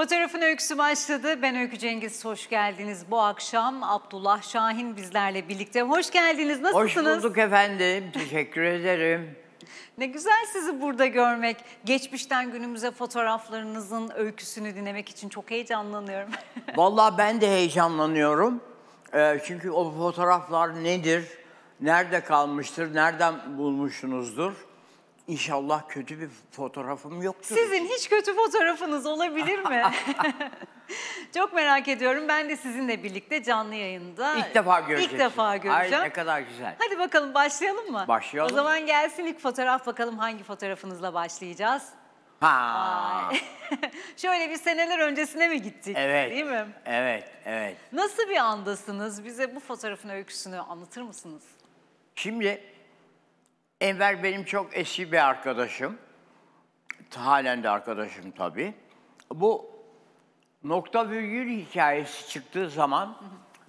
Fotoğrafın öyküsü başladı. Ben Öykü Cengiz. Hoş geldiniz. Bu akşam Abdullah Şahin bizlerle birlikte. Hoş geldiniz. Nasılsınız? Hoş bulduk efendim. Teşekkür ederim. Ne güzel sizi burada görmek. Geçmişten günümüze fotoğraflarınızın öyküsünü dinlemek için çok heyecanlanıyorum. Vallahi ben de heyecanlanıyorum. Ee, çünkü o fotoğraflar nedir? Nerede kalmıştır? Nereden bulmuşsunuzdur? İnşallah kötü bir fotoğrafım yoktur. Sizin hiç kötü fotoğrafınız olabilir mi? Çok merak ediyorum. Ben de sizinle birlikte canlı yayında İlk defa göreceğim. İlk defa göreceğim. Ay ne kadar güzel. Hadi bakalım başlayalım mı? Başlayalım. O zaman gelsin ilk fotoğraf bakalım hangi fotoğrafınızla başlayacağız. Ha. Şöyle bir seneler öncesine mi gittik? Evet. Değil mi? Evet, evet. Nasıl bir andasınız? Bize bu fotoğrafın öyküsünü anlatır mısınız? Şimdi Enver benim çok eski bir arkadaşım. Halen de arkadaşım tabii. Bu nokta virgül hikayesi çıktığı zaman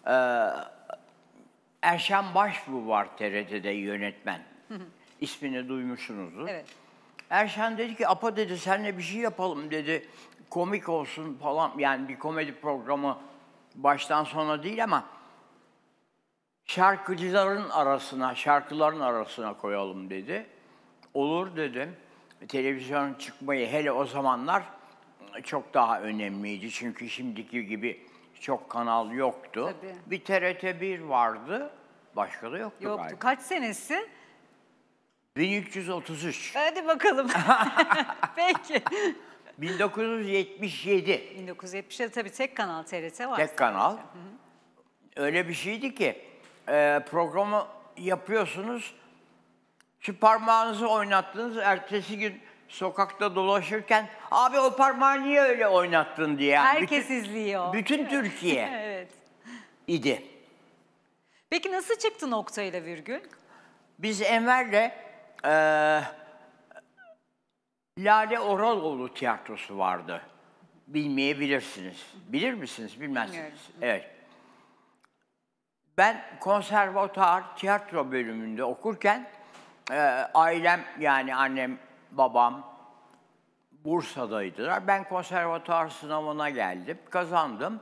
hı hı. e, Erşen Başbu var TRT'de yönetmen. İsmini duymuşsunuzdur. Evet. Erşen dedi ki apa dedi senle bir şey yapalım dedi. Komik olsun falan yani bir komedi programı baştan sona değil ama şarkıcıların arasına, şarkıların arasına koyalım dedi. Olur dedim. Televizyon çıkmayı hele o zamanlar çok daha önemliydi. Çünkü şimdiki gibi çok kanal yoktu. Tabii. Bir TRT1 vardı. Başka da yoktu, yoktu. galiba. Kaç senesi? 1333. Hadi bakalım. Peki. 1977. 1977 tabii tek kanal TRT var. Tek kanal. Hı -hı. Öyle bir şeydi ki e, programı yapıyorsunuz. Şu parmağınızı oynattınız. Ertesi gün sokakta dolaşırken abi o parmağı niye öyle oynattın diye. Yani Herkes bütün, izliyor. Bütün Türkiye evet. idi. Peki nasıl çıktı noktayla virgül? Biz Enver'le e, Lale Oraloğlu tiyatrosu vardı. Bilmeyebilirsiniz. Bilir misiniz? Bilmezsiniz. Bilmiyorum. Evet. Ben konservatuar tiyatro bölümünde okurken e, ailem yani annem, babam Bursa'daydılar. Ben konservatuar sınavına geldim, kazandım.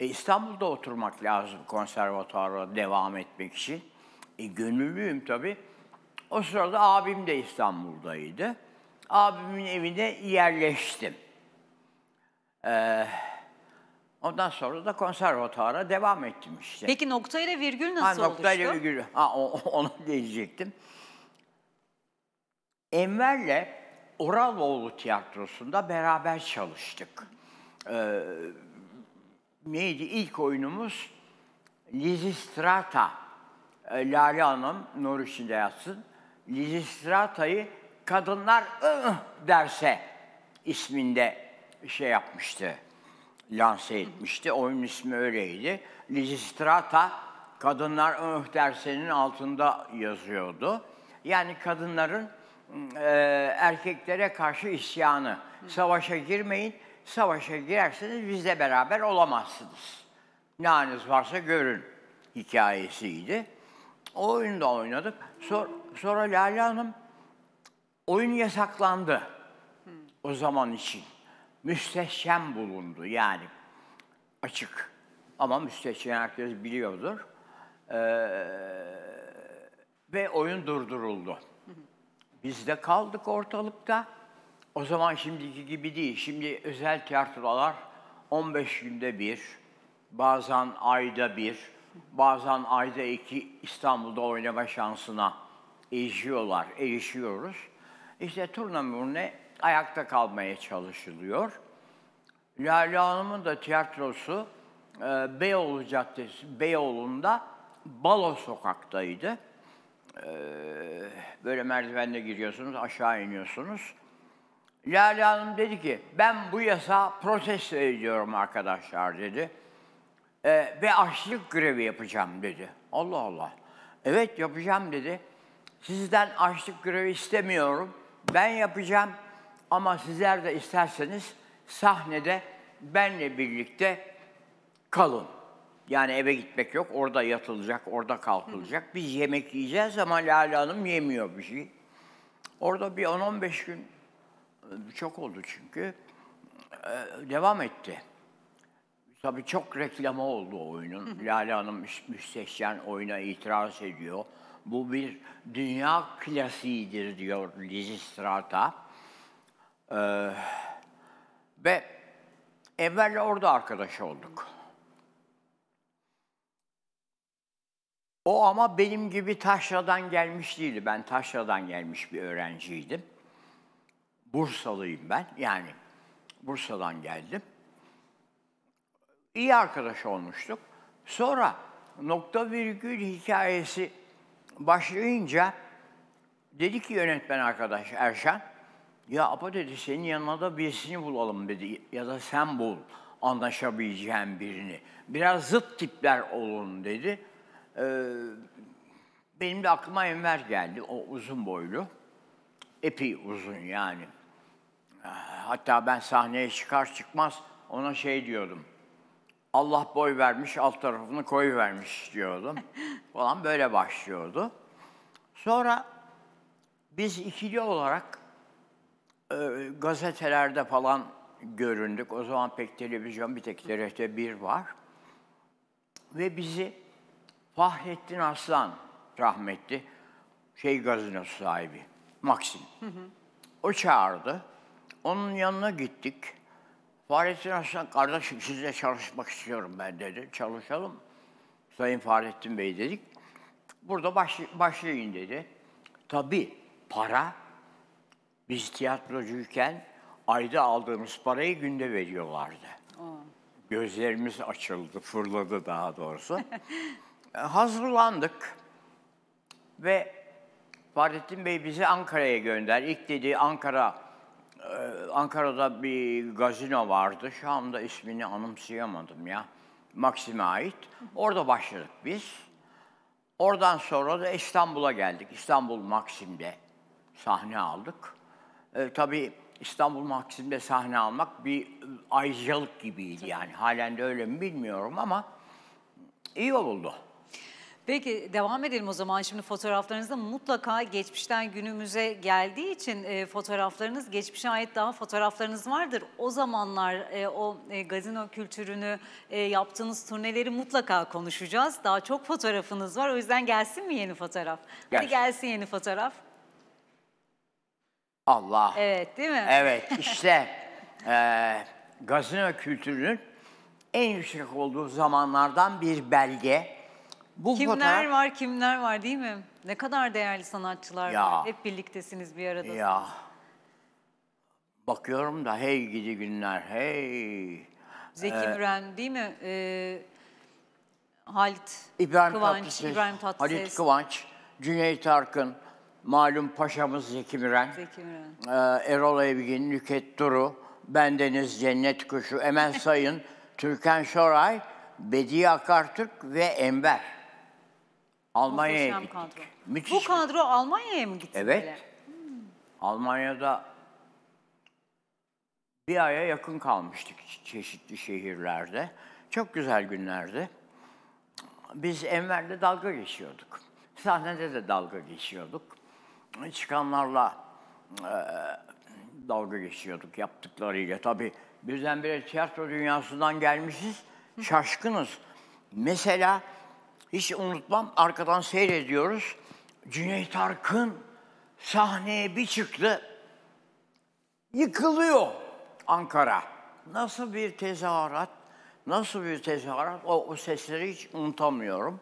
E, İstanbul'da oturmak lazım konservatuara devam etmek için. E, gönüllüyüm tabii. O sırada abim de İstanbul'daydı. Abimin evine yerleştim. Eee Ondan sonra da konservatuara devam ettim işte. Peki nokta ile virgül nasıl ha, nokta ile virgül, ha, onu diyecektim. Enver'le Oraloğlu Tiyatrosu'nda beraber çalıştık. Ee, neydi? ilk oyunumuz Lizistrata. Ee, Lale Hanım, Nur içinde yatsın. Lizistrata'yı kadınlar ıh derse isminde şey yapmıştı lanse etmişti. Oyunun ismi öyleydi. Lizistrata kadınlar öh dersinin altında yazıyordu. Yani kadınların ıı, e, erkeklere karşı isyanı. Savaşa girmeyin, savaşa girerseniz bizle beraber olamazsınız. Ne varsa görün hikayesiydi. O oyunda oynadık. Sonra, sonra Lale Hanım oyun yasaklandı o zaman için müsteşem bulundu yani açık. Ama müsteşem herkes biliyordur. Ee, ve oyun durduruldu. Biz de kaldık ortalıkta. O zaman şimdiki gibi değil. Şimdi özel tiyatrolar 15 günde bir, bazen ayda bir, bazen ayda iki İstanbul'da oynama şansına erişiyorlar, erişiyoruz. İşte turna murne ayakta kalmaya çalışılıyor. Lale Hanım'ın da tiyatrosu e, Beyoğlu Caddesi, Beyoğlu'nda Balo Sokak'taydı. E, böyle merdivenle giriyorsunuz, aşağı iniyorsunuz. Lale Hanım dedi ki, ben bu yasa protesto ediyorum arkadaşlar dedi. E, ve açlık grevi yapacağım dedi. Allah Allah. Evet yapacağım dedi. Sizden açlık grevi istemiyorum. Ben yapacağım. Ama sizler de isterseniz sahnede benle birlikte kalın. Yani eve gitmek yok, orada yatılacak, orada kalkılacak. Hı. Biz yemek yiyeceğiz ama Lale Hanım yemiyor bir şey. Orada bir 10-15 gün, e, çok oldu çünkü, e, devam etti. Tabii çok reklama oldu oyunun. Hı hı. Lale Hanım müsteşen oyuna itiraz ediyor. Bu bir dünya klasiğidir diyor Lizi Strata. Ee, ve evvelle orada arkadaş olduk. O ama benim gibi Taşra'dan gelmiş değildi. Ben Taşra'dan gelmiş bir öğrenciydim. Bursalıyım ben. Yani Bursa'dan geldim. İyi arkadaş olmuştuk. Sonra nokta virgül hikayesi başlayınca dedi ki yönetmen arkadaş Erşan, ya apa dedi senin yanına da birisini bulalım dedi ya da sen bul anlaşabileceğin birini. Biraz zıt tipler olun dedi. Ee, benim de aklıma Enver geldi. O uzun boylu. Epi uzun yani. Hatta ben sahneye çıkar çıkmaz ona şey diyordum. Allah boy vermiş, alt tarafını koy vermiş diyordum. Falan böyle başlıyordu. Sonra biz ikili olarak e, gazetelerde falan göründük. O zaman pek televizyon bir tek TRT 1 var. Ve bizi Fahrettin Aslan rahmetli şey gazinosu sahibi Maxim. Hı hı. O çağırdı. Onun yanına gittik. Fahrettin Aslan kardeşim sizle çalışmak istiyorum ben dedi. Çalışalım. Sayın Fahrettin Bey dedik. Burada baş, başlayın dedi. Tabii para biz tiyatrocuyken ayda aldığımız parayı günde veriyorlardı. Aa. Gözlerimiz açıldı, fırladı daha doğrusu. E, hazırlandık ve Fahrettin Bey bizi Ankara'ya gönder. İlk dediği Ankara, e, Ankara'da bir gazino vardı. Şu anda ismini anımsayamadım ya. Maksim'e ait. Orada başladık biz. Oradan sonra da İstanbul'a geldik. İstanbul Maksim'de sahne aldık e, tabii İstanbul maksimde sahne almak bir ıı, ayrıcalık gibiydi yani. Halen de öyle mi bilmiyorum ama iyi oldu. Peki devam edelim o zaman. Şimdi fotoğraflarınızda mutlaka geçmişten günümüze geldiği için e, fotoğraflarınız, geçmişe ait daha fotoğraflarınız vardır. O zamanlar e, o e, gazino kültürünü e, yaptığınız turneleri mutlaka konuşacağız. Daha çok fotoğrafınız var. O yüzden gelsin mi yeni fotoğraf? Gelsin. Hadi gelsin yeni fotoğraf. Allah. Evet değil mi? Evet işte e, gazino kültürünün en yüksek olduğu zamanlardan bir belge. Bu kimler fotoğraf... var kimler var değil mi? Ne kadar değerli sanatçılar ya. var. Hep birliktesiniz bir arada. Ya. Bakıyorum da hey gidi günler hey. Zeki ee, Müren değil mi? Ee, Halit İbrahim Kıvanç, Tatlıses, İbrahim Tatlıses. Halit Kıvanç, Cüneyt Arkın malum paşamız Zeki Müren, Zeki Müren. E, Erol Evgin, Nüket Duru, bendeniz Cennet Kuşu, Emel Sayın, Türkan Şoray, Bedi Akartürk ve Enver. Almanya'ya gittik. Kadro. Bu kadro Almanya'ya mı gitti? Evet. Hmm. Almanya'da bir aya yakın kalmıştık çeşitli şehirlerde. Çok güzel günlerdi. Biz Enver'le dalga geçiyorduk. Sahnede de dalga geçiyorduk çıkanlarla e, dalga geçiyorduk yaptıklarıyla. Tabii birdenbire tiyatro dünyasından gelmişiz, şaşkınız. Mesela hiç unutmam, arkadan seyrediyoruz. Cüneyt Arkın sahneye bir çıktı, yıkılıyor Ankara. Nasıl bir tezahürat, nasıl bir tezahürat, o, o sesleri hiç unutamıyorum.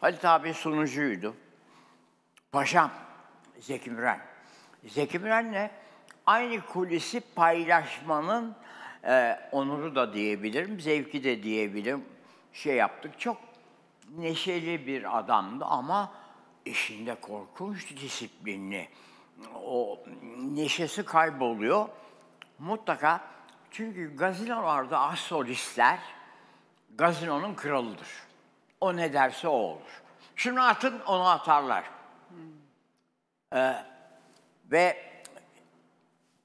Halit abi sunucuydu. Paşam, Zeki Müren. Zeki Müren'le aynı kulisi paylaşmanın e, onuru da diyebilirim, zevki de diyebilirim. Şey yaptık, çok neşeli bir adamdı ama işinde korkunç disiplinli. O neşesi kayboluyor. Mutlaka çünkü gazinolarda as solistler gazinonun kralıdır. O ne derse o olur. Şunu atın, onu atarlar. Hmm. Ee, ve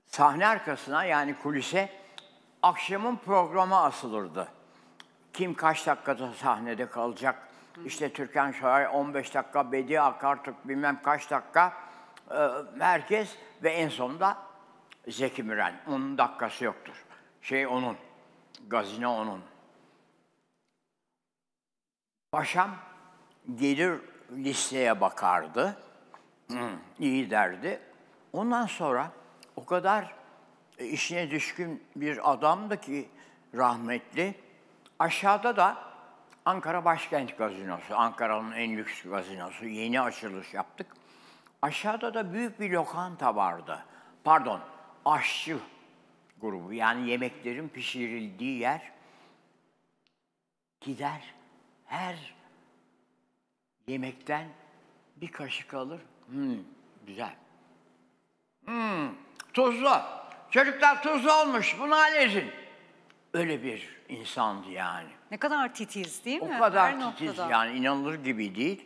sahne arkasına yani kulise akşamın programı asılırdı. Kim kaç dakikada sahnede kalacak? İşte Türkan Şoray 15 dakika, Bedi Akartuk bilmem kaç dakika. Ee, herkes ve en sonunda Zeki Müren. Onun dakikası yoktur. Şey onun, gazine onun. Paşam gelir listeye bakardı. Hı, iyi derdi. Ondan sonra o kadar e, işine düşkün bir adamdı ki rahmetli. Aşağıda da Ankara Başkent Gazinosu, Ankara'nın en lüks gazinosu. Yeni açılış yaptık. Aşağıda da büyük bir lokanta vardı. Pardon, aşçı grubu. Yani yemeklerin pişirildiği yer. Gider her yemekten bir kaşık alır, Hmm, güzel. Hmm, tuzlu. Çocuklar tuzlu olmuş. Buna halledin. Öyle bir insandı yani. Ne kadar titiz değil mi? O kadar Her titiz noktada. yani inanılır gibi değil.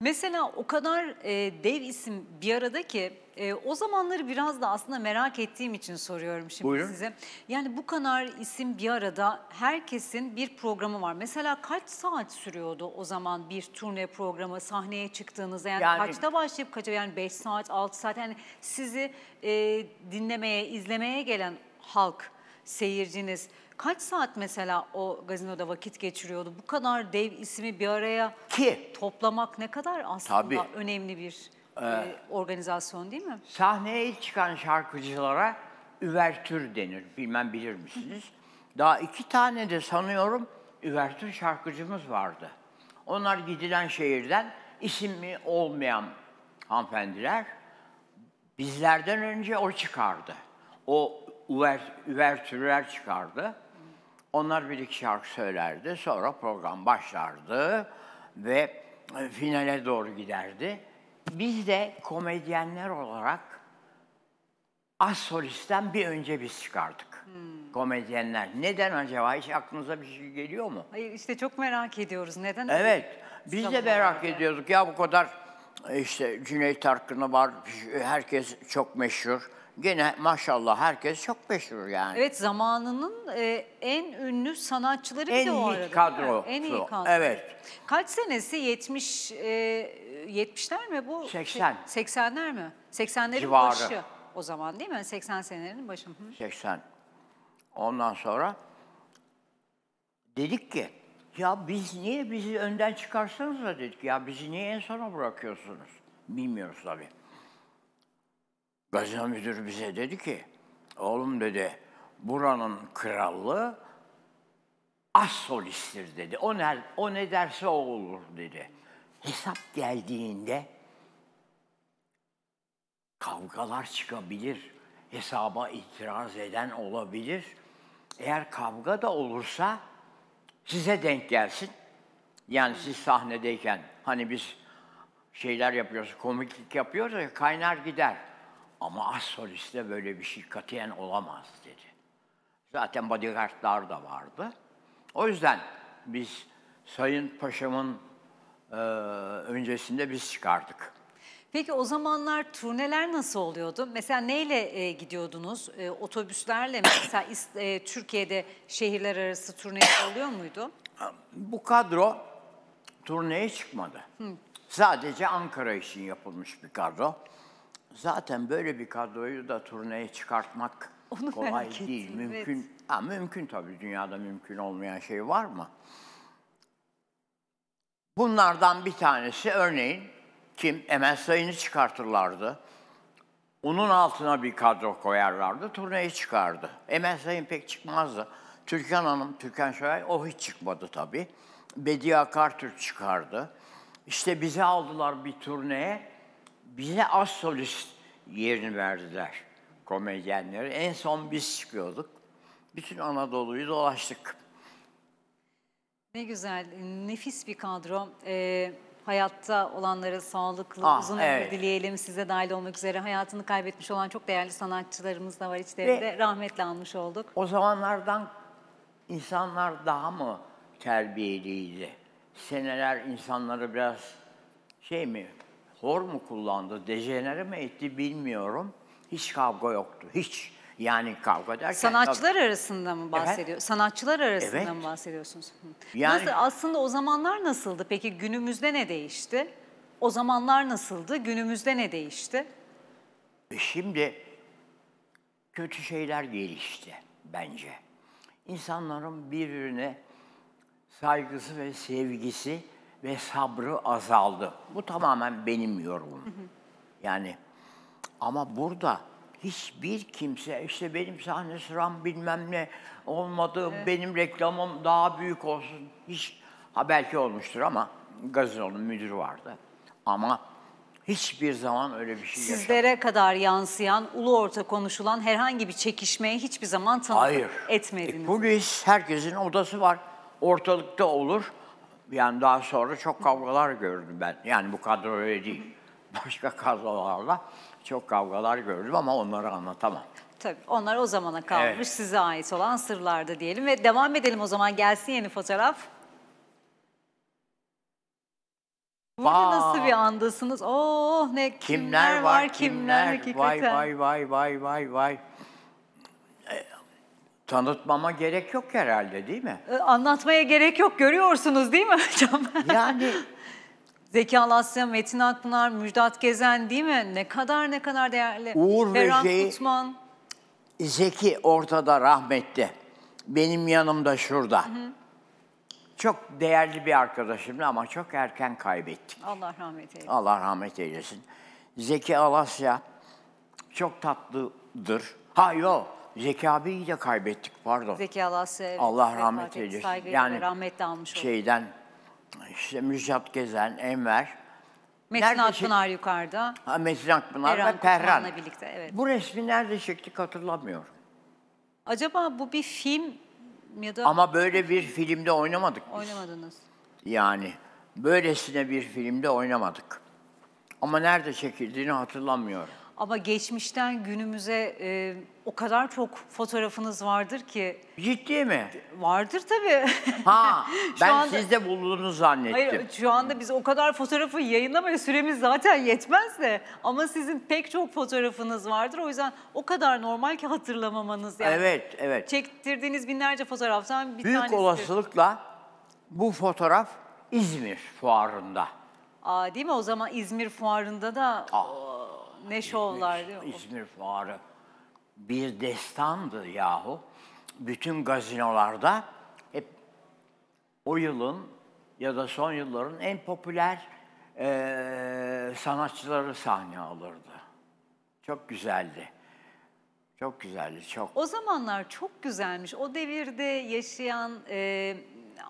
Mesela o kadar e, dev isim bir arada ki e, o zamanları biraz da aslında merak ettiğim için soruyorum şimdi Buyurun. size. Yani bu kadar isim bir arada herkesin bir programı var. Mesela kaç saat sürüyordu o zaman bir turne programı sahneye çıktığınızda? Yani, yani kaçta başlayıp kaça yani 5 saat 6 saat yani sizi e, dinlemeye izlemeye gelen halk seyirciniz Kaç saat mesela o gazinoda vakit geçiriyordu? Bu kadar dev ismi bir araya Ki, toplamak ne kadar aslında Tabii. önemli bir ee, e, organizasyon değil mi? Sahneye ilk çıkan şarkıcılara üvertür denir. Bilmem bilir misiniz? Daha iki tane de sanıyorum üvertür şarkıcımız vardı. Onlar gidilen şehirden isimli olmayan hanımefendiler bizlerden önce o çıkardı. O üvertürler çıkardı. Onlar bir iki şarkı söylerdi, sonra program başlardı ve e, finale doğru giderdi. Biz de komedyenler olarak az solisten bir önce biz çıkardık. Hmm. Komedyenler. Neden acaba? Hiç aklınıza bir şey geliyor mu? Hayır işte çok merak ediyoruz. Neden? Evet. Biz de merak ediyorduk. Ya bu kadar e, işte Cüneyt Arkın'ı var. Herkes çok meşhur gene maşallah herkes çok meşhur yani. Evet zamanının e, en ünlü sanatçıları en bile o arada. kadro. En iyi kadro. Evet. Kaç senesi? 70 e, 70'ler mi bu? 80. 80'ler mi? 80'lerin Civarı. başı o zaman değil mi? 80 senelerin başı. 80. Ondan sonra dedik ki ya biz niye bizi önden çıkarsanız da dedik ya bizi niye en sona bırakıyorsunuz? Bilmiyoruz tabii gazino müdürü bize dedi ki, oğlum dedi, buranın krallığı az solisttir dedi. O ne, o ne derse o olur dedi. Hesap geldiğinde kavgalar çıkabilir. Hesaba itiraz eden olabilir. Eğer kavga da olursa size denk gelsin. Yani siz sahnedeyken hani biz şeyler yapıyoruz, komiklik yapıyoruz ya kaynar gider. Ama Assolis'te böyle bir şey katiyen olamaz dedi. Zaten bodyguardlar da vardı. O yüzden biz Sayın Paşa'mın e, öncesinde biz çıkardık. Peki o zamanlar turneler nasıl oluyordu? Mesela neyle e, gidiyordunuz? E, otobüslerle mi? Mesela e, Türkiye'de şehirler arası turne oluyor muydu? Bu kadro turneye çıkmadı. Hı. Sadece Ankara için yapılmış bir kadro. Zaten böyle bir kadroyu da turneye çıkartmak Onu kolay ettim, değil. mümkün evet. ha, mümkün tabii dünyada mümkün olmayan şey var mı? Bunlardan bir tanesi örneğin kim Emel Sayın'ı çıkartırlardı. Onun altına bir kadro koyarlardı, turneye çıkardı. Emel Sayın pek çıkmazdı. Türkan Hanım, Türkan Şoray o hiç çıkmadı tabii. Bediye Akartürk çıkardı. İşte bizi aldılar bir turneye bize az solist yerini verdiler komedyenleri. En son biz çıkıyorduk. Bütün Anadolu'yu dolaştık. Ne güzel, nefis bir kadro. Ee, hayatta olanlara sağlıklı, ah, uzun evet. ömür dileyelim. Size dahil olmak üzere hayatını kaybetmiş olan çok değerli sanatçılarımız da var. İçlerinde rahmetle almış olduk. O zamanlardan insanlar daha mı terbiyeliydi? Seneler insanları biraz şey mi hor mu kullandı, dejenere mi etti bilmiyorum. Hiç kavga yoktu, hiç. Yani kavga derken... Sanatçılar tabii. arasında mı bahsediyor? Efendim? Sanatçılar arasında evet. mı bahsediyorsunuz? Yani, Nasıl, aslında o zamanlar nasıldı? Peki günümüzde ne değişti? O zamanlar nasıldı? Günümüzde ne değişti? E, şimdi kötü şeyler gelişti bence. İnsanların birbirine saygısı ve sevgisi ve sabrı azaldı. Bu tamamen benim yorumum. Yani ama burada hiçbir kimse işte benim sahne sıram bilmem ne olmadı, evet. benim reklamım daha büyük olsun. Hiç ha belki olmuştur ama gazinonun müdürü vardı. Ama hiçbir zaman öyle bir şey yaşamadım. Sizlere yaşam. kadar yansıyan, ulu orta konuşulan herhangi bir çekişmeye hiçbir zaman tanık Hayır. E, etmediniz. E, polis, herkesin odası var. Ortalıkta olur. Yani daha sonra çok kavgalar gördüm ben. Yani bu öyle değil. Başka kadrolarla çok kavgalar gördüm ama onları anlatamam. Tabii onlar o zamana kalmış evet. size ait olan sırlarda diyelim ve devam edelim o zaman gelsin yeni fotoğraf. Burada nasıl bir andasınız? Oh ne kimler, kimler var kimler, kimler. Vay vay vay vay vay vay. Tanıtmama gerek yok herhalde değil mi? Ee, anlatmaya gerek yok görüyorsunuz değil mi hocam? Yani Zeki Alasya, Metin Akpınar, Müjdat Gezen değil mi? Ne kadar ne kadar değerli. Uğur Ferhan Böceği, Kutman. Zeki ortada rahmetli. Benim yanımda şurada. Hı hı. Çok değerli bir arkadaşımdı ama çok erken kaybettik. Allah rahmet eylesin. Allah rahmet eylesin. Zeki Alasya çok tatlıdır. Ha yok Zeki abiyi de kaybettik pardon. Zeki Alasya. Allah rahmet eylesin. Yani rahmetle almış şeyden oldum. işte Müjdat Gezen, Enver. Metin nerede şey- Akpınar yukarıda. Ha, Metin Akpınar Erhan ve Perran. birlikte evet. Bu resmi nerede çektik hatırlamıyorum. Acaba bu bir film ya da... Ama böyle bir filmde oynamadık biz. Oynamadınız. Yani böylesine bir filmde oynamadık. Ama nerede çekildiğini hatırlamıyorum. Ama geçmişten günümüze e, o kadar çok fotoğrafınız vardır ki. Ciddi mi? Vardır tabii. Ha, ben anda, sizde bulduğunu zannettim. Hayır, şu anda biz o kadar fotoğrafı yayınlamaya süremiz zaten yetmez de. Ama sizin pek çok fotoğrafınız vardır. O yüzden o kadar normal ki hatırlamamanız. Yani. Evet, evet. Çektirdiğiniz binlerce fotoğraftan bir Büyük tanesidir. Büyük olasılıkla bu fotoğraf İzmir fuarında. Aa, değil mi? O zaman İzmir fuarında da ah, ne şovlar değil mi? İzmir fuarı bir destandı yahu. Bütün gazinolarda hep o yılın ya da son yılların en popüler e, sanatçıları sahne alırdı. Çok güzeldi. Çok güzeldi, çok. O zamanlar çok güzelmiş. O devirde yaşayan e,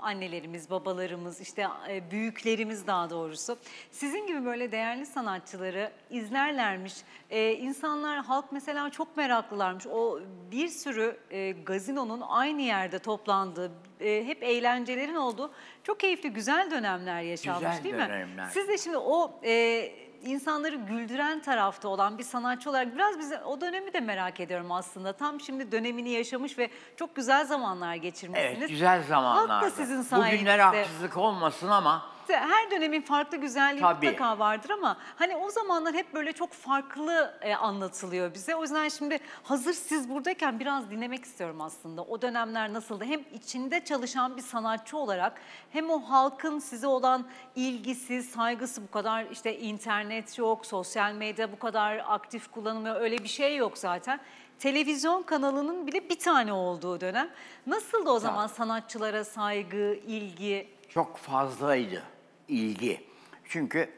annelerimiz, babalarımız, işte e, büyüklerimiz daha doğrusu. Sizin gibi böyle değerli sanatçıları izlerlermiş. Ee, insanlar, halk mesela çok meraklılarmış. O bir sürü e, gazinonun aynı yerde toplandığı, e, hep eğlencelerin olduğu çok keyifli, güzel dönemler yaşanmış güzel değil dönemler. mi? Siz de şimdi o... E, insanları güldüren tarafta olan bir sanatçı olarak biraz bize o dönemi de merak ediyorum aslında. Tam şimdi dönemini yaşamış ve çok güzel zamanlar geçirmişsiniz. Evet güzel zamanlar. Halk da sizin sayenizde. Bugünlere haksızlık olmasın ama işte her dönemin farklı güzelliği Tabii. mutlaka vardır ama hani o zamanlar hep böyle çok farklı e, anlatılıyor bize. O yüzden şimdi hazır siz buradayken biraz dinlemek istiyorum aslında. O dönemler nasıldı? Hem içinde çalışan bir sanatçı olarak hem o halkın size olan ilgisi, saygısı bu kadar işte internet yok, sosyal medya bu kadar aktif kullanılmıyor öyle bir şey yok zaten televizyon kanalının bile bir tane olduğu dönem. Nasıldı o zaman ya, sanatçılara saygı, ilgi? Çok fazlaydı ilgi. Çünkü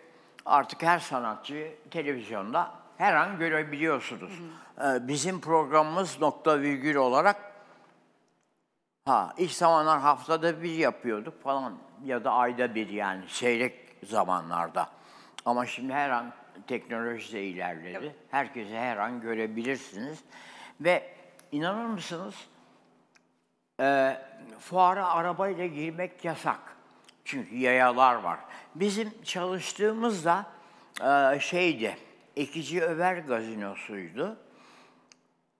artık her sanatçı televizyonda her an görebiliyorsunuz. Hı ee, Bizim programımız nokta virgül olarak ha ilk zamanlar haftada bir yapıyorduk falan ya da ayda bir yani seyrek zamanlarda. Ama şimdi her an teknoloji de ilerledi. herkese her an görebilirsiniz. Ve inanır mısınız? E, fuara arabayla girmek yasak. Çünkü yayalar var. Bizim çalıştığımız da e, şeydi, Ekici Över gazinosuydu.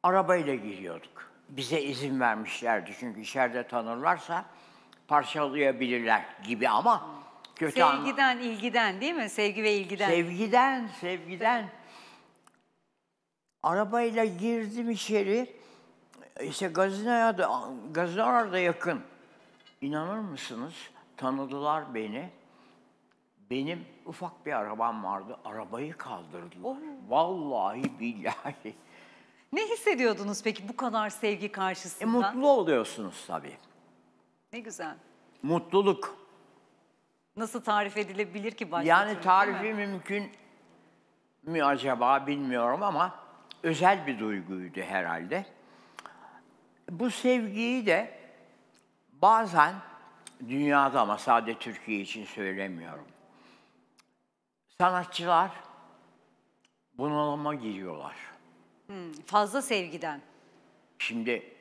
Arabayla giriyorduk. Bize izin vermişlerdi çünkü içeride tanırlarsa parçalayabilirler gibi ama kötü Sevgiden, anla- ilgiden değil mi? Sevgi ve ilgiden. Sevgiden, sevgiden. Arabayla girdim içeri. İşte gazinoya da, gazinolar da yakın. İnanır mısınız? tanıdılar beni. Benim ufak bir arabam vardı. Arabayı kaldırdılar. Oo. Oh. Vallahi billahi. Ne hissediyordunuz peki bu kadar sevgi e, karşısında? E, mutlu oluyorsunuz tabii. Ne güzel. Mutluluk. Nasıl tarif edilebilir ki başka Yani türlü, tarifi mümkün mü acaba bilmiyorum ama özel bir duyguydu herhalde. Bu sevgiyi de bazen dünyada ama sadece Türkiye için söylemiyorum. Sanatçılar bunalıma giriyorlar. Hmm, fazla sevgiden. Şimdi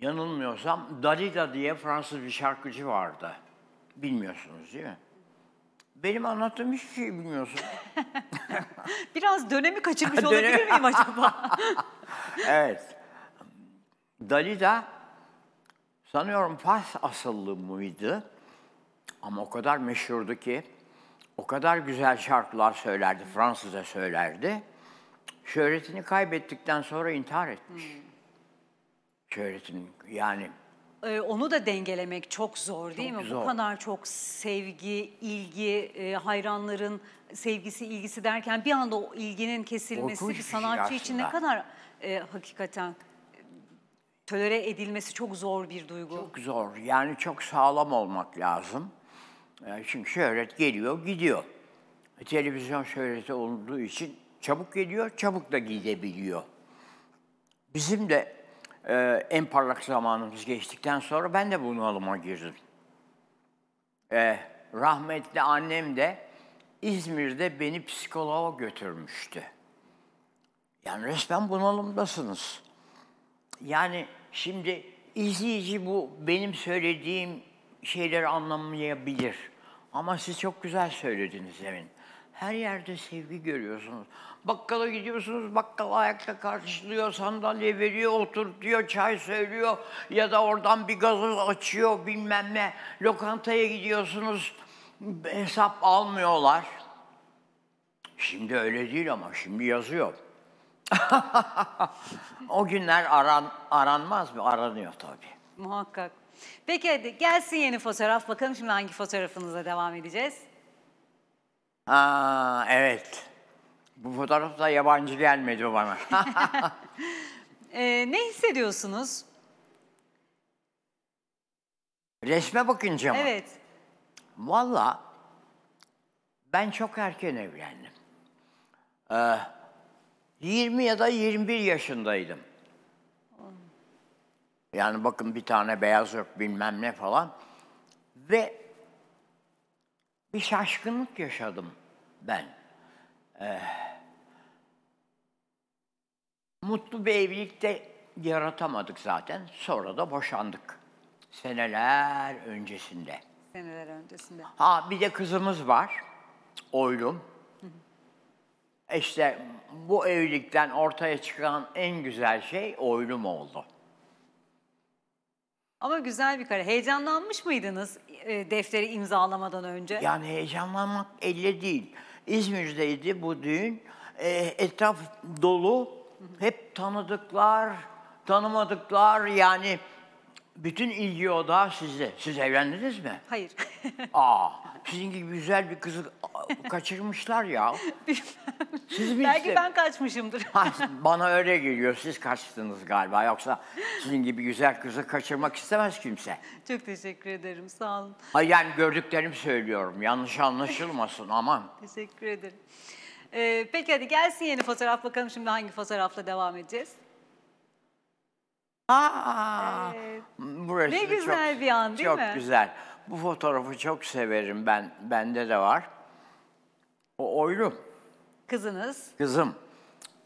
yanılmıyorsam Dalida diye Fransız bir şarkıcı vardı. Bilmiyorsunuz değil mi? Benim anlattığım hiçbir şey bilmiyorsun. Biraz dönemi kaçırmış olabilir miyim acaba? evet. Dalida Sanıyorum Fas asıllı mıydı? Ama o kadar meşhurdu ki, o kadar güzel şarkılar söylerdi, Fransızca söylerdi. Şöhretini kaybettikten sonra intihar etmiş. Hmm. Şöhretini yani e, onu da dengelemek çok zor değil çok mi? Zor. Bu kadar çok sevgi, ilgi, e, hayranların sevgisi, ilgisi derken bir anda o ilginin kesilmesi Korkunç bir sanatçı bir şey için ne kadar e, hakikaten tölere edilmesi çok zor bir duygu. Çok zor. Yani çok sağlam olmak lazım. E, çünkü şöhret geliyor, gidiyor. E, televizyon şöhreti olduğu için çabuk geliyor, çabuk da gidebiliyor. Bizim de e, en parlak zamanımız geçtikten sonra ben de bunalıma girdim. E, rahmetli annem de İzmir'de beni psikoloğa götürmüştü. Yani resmen bunalımdasınız. Yani şimdi izleyici bu benim söylediğim şeyleri anlamayabilir. Ama siz çok güzel söylediniz demin. Her yerde sevgi görüyorsunuz. Bakkala gidiyorsunuz, bakkal ayakta karşılıyor, sandalye veriyor, oturtuyor, çay söylüyor ya da oradan bir gazoz açıyor bilmem ne. Lokantaya gidiyorsunuz, hesap almıyorlar. Şimdi öyle değil ama şimdi yazıyor o günler aran, aranmaz mı? Aranıyor tabii. Muhakkak. Peki hadi gelsin yeni fotoğraf. Bakalım şimdi hangi fotoğrafınıza devam edeceğiz? Aa, evet. Bu fotoğraf da yabancı gelmedi bana. ee, ne hissediyorsunuz? Resme bakınca mı? Evet. Valla ben çok erken evlendim. Ee, 20 ya da 21 yaşındaydım. Yani bakın bir tane beyaz yok bilmem ne falan. Ve bir şaşkınlık yaşadım ben. Ee, mutlu bir evlilikte yaratamadık zaten. Sonra da boşandık. Seneler öncesinde. Seneler öncesinde. Ha bir de kızımız var. Oylum. İşte bu evlilikten ortaya çıkan en güzel şey oylum oldu. Ama güzel bir kare. Heyecanlanmış mıydınız e, defteri imzalamadan önce? Yani heyecanlanmak elle değil. İzmir'deydi bu düğün. E, etraf dolu. Hep tanıdıklar, tanımadıklar yani bütün ilgi odağı sizde. Siz evlendiniz mi? Hayır. Aa, sizin gibi güzel bir kızı kaçırmışlar ya. Siz mi Belki şey- ben kaçmışımdır. Bana öyle geliyor. Siz kaçtınız galiba. Yoksa sizin gibi güzel kızı kaçırmak istemez kimse. Çok teşekkür ederim. Sağ olun. Ha, yani gördüklerimi söylüyorum. Yanlış anlaşılmasın aman. Teşekkür ederim. Ee, peki hadi gelsin yeni fotoğraf bakalım şimdi hangi fotoğrafla devam edeceğiz. Aa, Evet. Burası Ne güzel çok, bir an, değil çok mi? güzel. Bu fotoğrafı çok severim ben. Bende de var. O oylum. Kızınız. Kızım.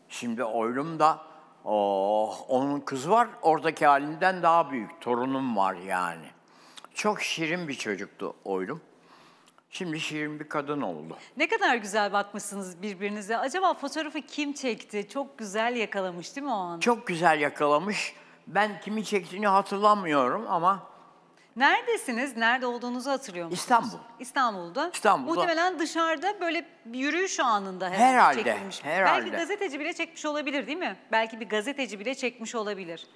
Şimdi oylum da oh, onun kızı var. Oradaki halinden daha büyük. Torunum var yani. Çok şirin bir çocuktu oylum. Şimdi şirin bir kadın oldu. Ne kadar güzel bakmışsınız birbirinize. Acaba fotoğrafı kim çekti? Çok güzel yakalamış değil mi o an? Çok güzel yakalamış. Ben kimi çektiğini hatırlamıyorum ama Neredesiniz? Nerede olduğunuzu hatırlıyor musunuz? İstanbul. İstanbul'da. İstanbul'da. Muhtemelen dışarıda böyle yürüyüş anında herhalde çekilmiş. Herhalde. Belki gazeteci bile çekmiş olabilir değil mi? Belki bir gazeteci bile çekmiş olabilir.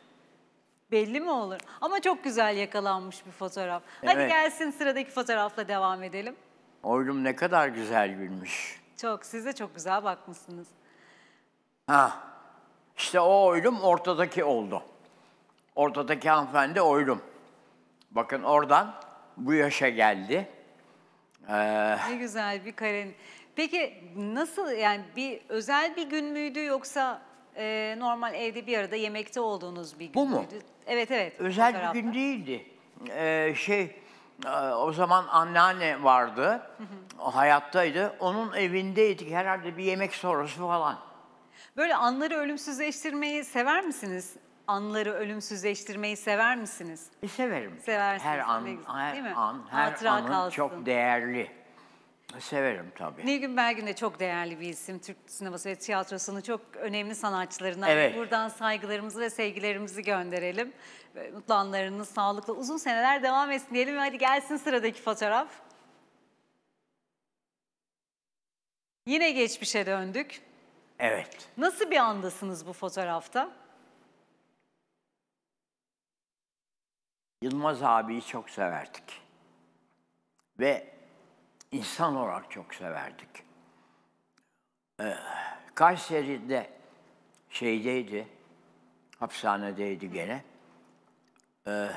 Belli mi olur? Ama çok güzel yakalanmış bir fotoğraf. Evet. Hadi gelsin sıradaki fotoğrafla devam edelim. Oylum ne kadar güzel gülmüş. Çok, siz de çok güzel bakmışsınız. Ha, işte o oylum ortadaki oldu. Ortadaki hanımefendi oylum. Bakın oradan bu yaşa geldi. Ee, Ne güzel bir karen. Peki nasıl yani bir özel bir gün müydü yoksa e, normal evde bir arada yemekte olduğunuz bir gün Bu mu? müydü? Evet evet. özel bir gün değildi. Ee, şey eh, o zaman anneanne vardı. O hayattaydı. Onun evindeydik herhalde bir yemek sonrası falan. Böyle anları ölümsüzleştirmeyi sever misiniz? anları ölümsüzleştirmeyi sever misiniz? E, severim. Seversiniz. Her an, her değil mi? an, her Hatıra anın kalsın. çok değerli. Severim tabii. Nilgün Belgün de çok değerli bir isim. Türk sineması ve tiyatrosunun çok önemli sanatçılarından. Evet. Buradan saygılarımızı ve sevgilerimizi gönderelim. Mutlu anlarınız sağlıkla uzun seneler devam etsin diyelim. Hadi gelsin sıradaki fotoğraf. Yine geçmişe döndük. Evet. Nasıl bir andasınız bu fotoğrafta? Yılmaz abiyi çok severdik. Ve insan olarak çok severdik. Ee, Kayseri'de şeydeydi, hapishanedeydi gene. Ee,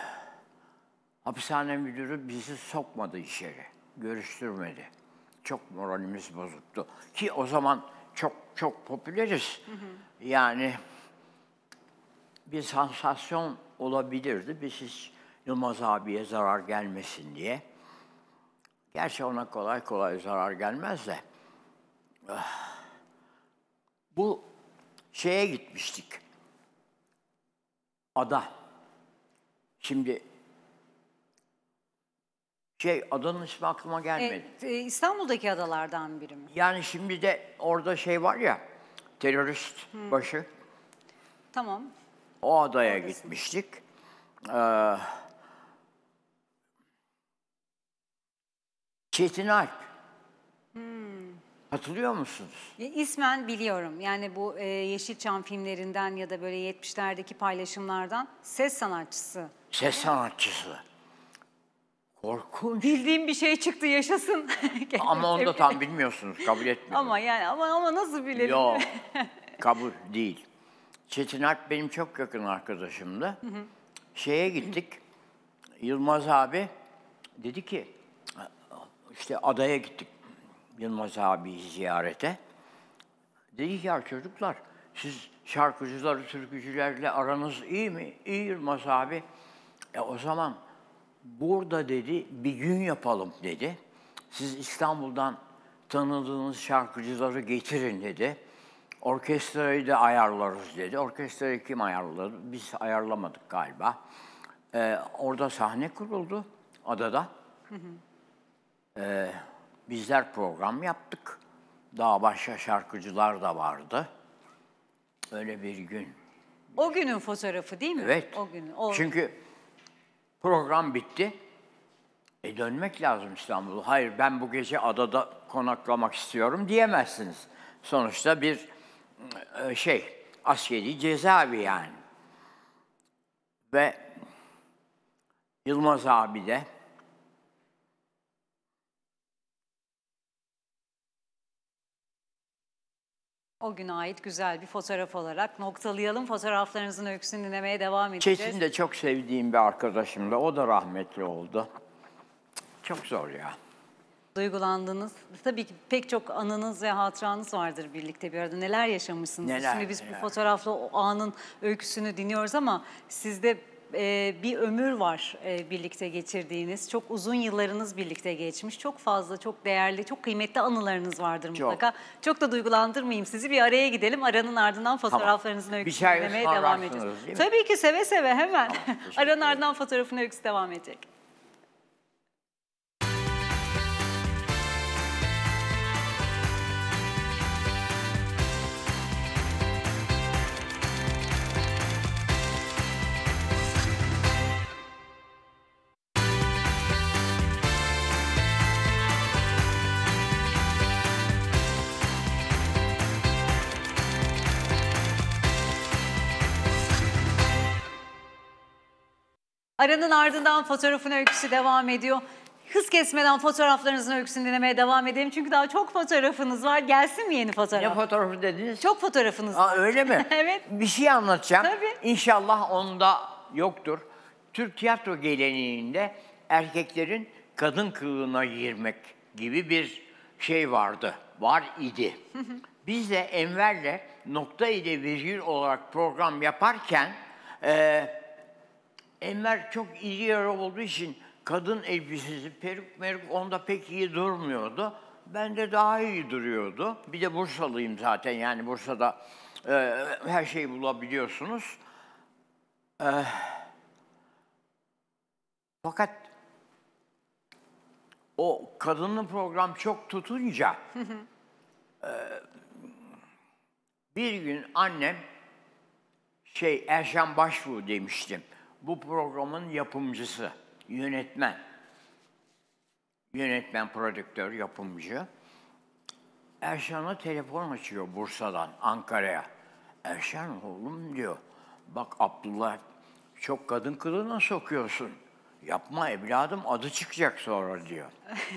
hapishane müdürü bizi sokmadı içeri, görüştürmedi. Çok moralimiz bozuktu. Ki o zaman çok çok popüleriz. Hı hı. Yani bir sansasyon olabilirdi. Biz hiç Yılmaz abiye zarar gelmesin diye. Gerçi ona kolay kolay zarar gelmez de. Ah. Bu şeye gitmiştik. Ada. Şimdi şey adanın ismi aklıma gelmedi. E, e, İstanbul'daki adalardan biri mi? Yani şimdi de orada şey var ya terörist Hı. başı. Tamam. O adaya Oradasın. gitmiştik. Ee, Çetin Alp. Hmm. Hatırlıyor musunuz? İsmen biliyorum. Yani bu e, Yeşilçam filmlerinden ya da böyle 70'lerdeki paylaşımlardan ses sanatçısı. Ses sanatçısı. Korkunç. Bildiğim bir şey çıktı yaşasın. ama onu da tam bilmiyorsunuz, kabul etmiyorum. ama yani ama ama nasıl bilelim? Yok, kabul değil. Çetin Alp benim çok yakın arkadaşımdı. Şeye gittik, Yılmaz abi dedi ki, işte adaya gittik Yılmaz abi ziyarete. Dedi ki ya çocuklar siz şarkıcıları, türkücülerle aranız iyi mi? İyi Yılmaz abi. E o zaman burada dedi bir gün yapalım dedi. Siz İstanbul'dan tanıdığınız şarkıcıları getirin dedi. Orkestrayı da ayarlarız dedi. Orkestrayı kim ayarladı? Biz ayarlamadık galiba. Ee, orada sahne kuruldu adada. Hı hı e, bizler program yaptık. Daha başka şarkıcılar da vardı. Öyle bir gün. O günün fotoğrafı değil mi? Evet. O gün. O... Çünkü program bitti. E dönmek lazım İstanbul'a. Hayır ben bu gece adada konaklamak istiyorum diyemezsiniz. Sonuçta bir e, şey, askeri cezaevi yani. Ve Yılmaz abi de o güne ait güzel bir fotoğraf olarak noktalayalım. Fotoğraflarınızın öyküsünü dinlemeye devam edeceğiz. Kesin de çok sevdiğim bir arkadaşımdı. O da rahmetli oldu. Çok zor ya. Duygulandınız. Tabii ki pek çok anınız ve hatıranız vardır birlikte bir arada. Neler yaşamışsınız? Neler, Şimdi biz neler. bu fotoğrafla o anın öyküsünü dinliyoruz ama sizde ee, bir ömür var e, birlikte geçirdiğiniz. Çok uzun yıllarınız birlikte geçmiş. Çok fazla, çok değerli, çok kıymetli anılarınız vardır mutlaka. Çok da duygulandırmayayım sizi. Bir araya gidelim. Aranın ardından fotoğraflarınızın tamam. öyküsünü şey dinlemeye devam edeceğiz. Tabii ki seve seve hemen. Tamam, Aranın ardından fotoğrafın öyküsü devam edecek. Aranın ardından fotoğrafın öyküsü devam ediyor. Hız kesmeden fotoğraflarınızın öyküsünü dinlemeye devam edelim. Çünkü daha çok fotoğrafınız var. Gelsin mi yeni fotoğraf? Ne fotoğrafı dediniz? Çok fotoğrafınız var. Aa, öyle mi? evet. Bir şey anlatacağım. Tabii. İnşallah onda yoktur. Türk tiyatro geleneğinde erkeklerin kadın kılığına girmek gibi bir şey vardı. Var idi. Biz de Enver'le nokta ile virgül olarak program yaparken... E, Enver çok iyi yara olduğu için kadın elbisesi, peruk meruk onda pek iyi durmuyordu. Ben de daha iyi duruyordu. Bir de Bursalıyım zaten yani Bursa'da e, her şeyi bulabiliyorsunuz. E, fakat o kadınlı program çok tutunca E, bir gün annem şey Erşen Başbuğ demiştim bu programın yapımcısı, yönetmen. Yönetmen, prodüktör, yapımcı. Erşan'a telefon açıyor Bursa'dan, Ankara'ya. Erşan oğlum diyor, bak Abdullah çok kadın kılığına sokuyorsun. Yapma evladım adı çıkacak sonra diyor.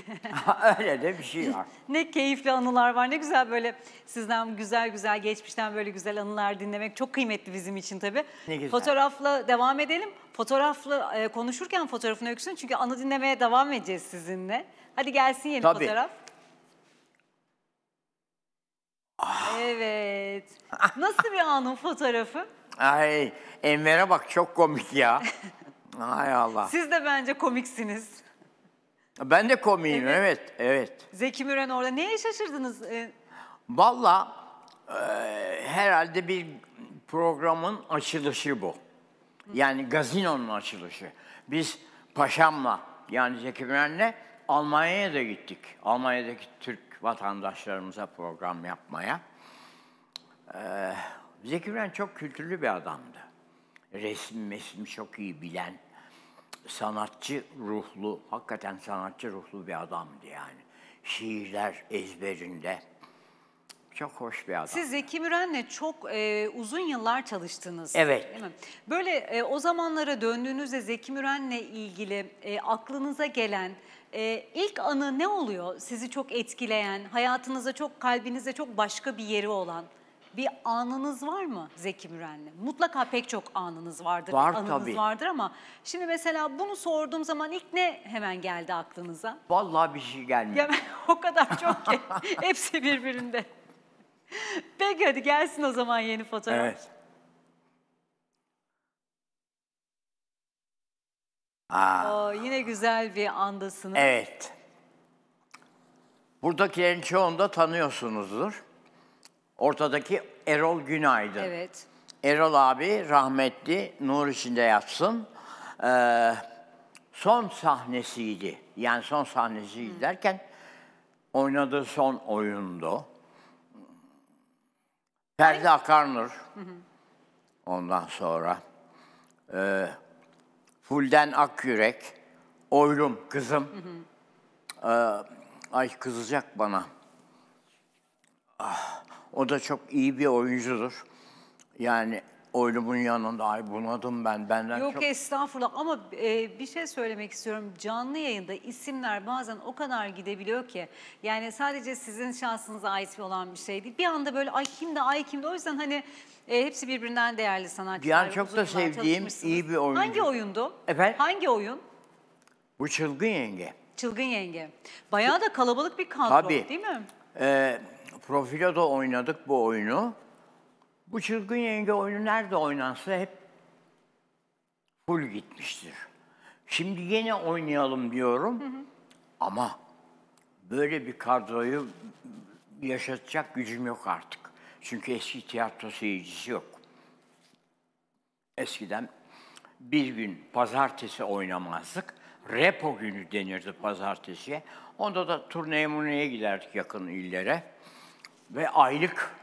Öyle de bir şey var. ne keyifli anılar var. Ne güzel böyle sizden güzel güzel geçmişten böyle güzel anılar dinlemek çok kıymetli bizim için tabii. Ne güzel. Fotoğrafla devam edelim. Fotoğrafla e, konuşurken fotoğrafını öksün çünkü anı dinlemeye devam edeceğiz sizinle. Hadi gelsin yeni tabii. fotoğraf. Ah. Evet. Nasıl bir anın fotoğrafı? Ay Enver'e bak çok komik ya. Hay Allah. Siz de bence komiksiniz. Ben de komiyim evet. evet, evet. Zeki Müren orada. Neye şaşırdınız? Ee, Valla e, herhalde bir programın açılışı bu. Yani gazinonun açılışı. Biz paşamla yani Zeki Müren'le Almanya'ya da gittik. Almanya'daki Türk vatandaşlarımıza program yapmaya. Ee, Zeki Müren çok kültürlü bir adamdı. Resim, mesim çok iyi bilen sanatçı ruhlu, hakikaten sanatçı ruhlu bir adamdı yani. Şiirler ezberinde. Çok hoş bir adam. Siz Zeki Müren'le çok e, uzun yıllar çalıştınız. Evet. Değil mi? Böyle e, o zamanlara döndüğünüzde Zeki Müren'le ilgili e, aklınıza gelen e, ilk anı ne oluyor? Sizi çok etkileyen, hayatınıza çok, kalbinize çok başka bir yeri olan? bir anınız var mı Zeki Müren'le? Mutlaka pek çok anınız vardır, var, anınız tabii. vardır ama şimdi mesela bunu sorduğum zaman ilk ne hemen geldi aklınıza? Vallahi bir şey gelmiyor. Ya, o kadar çok ki hepsi birbirinde. Peki hadi gelsin o zaman yeni fotoğraf. Evet. Aa. Oo, yine güzel bir andasınız. Evet. Buradakilerin çoğunu da tanıyorsunuzdur. Ortadaki Erol Günaydın. Evet. Erol abi rahmetli, nur içinde yatsın. Ee, son sahnesiydi. Yani son sahnesi derken oynadığı son oyundu. Ferdi Akarnur. Ondan sonra e, Fulden Akyürek, Oylum kızım. Hı ee, ay kızacak bana. Ah. O da çok iyi bir oyuncudur. Yani oylumun yanında ay bunadım ben benden Yok çok... estağfurullah ama e, bir şey söylemek istiyorum. Canlı yayında isimler bazen o kadar gidebiliyor ki. Yani sadece sizin şansınıza ait olan bir şey değil. Bir anda böyle ay kimde ay kimde o yüzden hani e, hepsi birbirinden değerli sanatçılar. Yani çok da sevdiğim iyi bir oyuncu. Hangi oyundu? Efendim? Hangi oyun? Bu Çılgın Yenge. Çılgın Yenge. Bayağı da kalabalık bir kadro Tabii. değil mi? Tabii. Profilo da oynadık bu oyunu. Bu çılgın yenge oyunu nerede oynansa hep full gitmiştir. Şimdi yine oynayalım diyorum hı hı. ama böyle bir kadroyu yaşatacak gücüm yok artık. Çünkü eski tiyatro seyircisi yok. Eskiden bir gün pazartesi oynamazdık. Repo günü denirdi pazartesiye. Onda da turneye muneye giderdik yakın illere ve aylık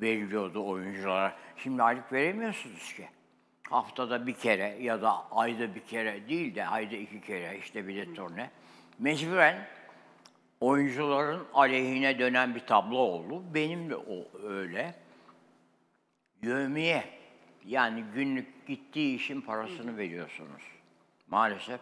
veriliyordu oyunculara. Şimdi aylık veremiyorsunuz ki. Haftada bir kere ya da ayda bir kere değil de ayda iki kere işte bir de turne. Mecburen oyuncuların aleyhine dönen bir tablo oldu. Benim de o öyle. Yövmiye yani günlük gittiği işin parasını veriyorsunuz. Maalesef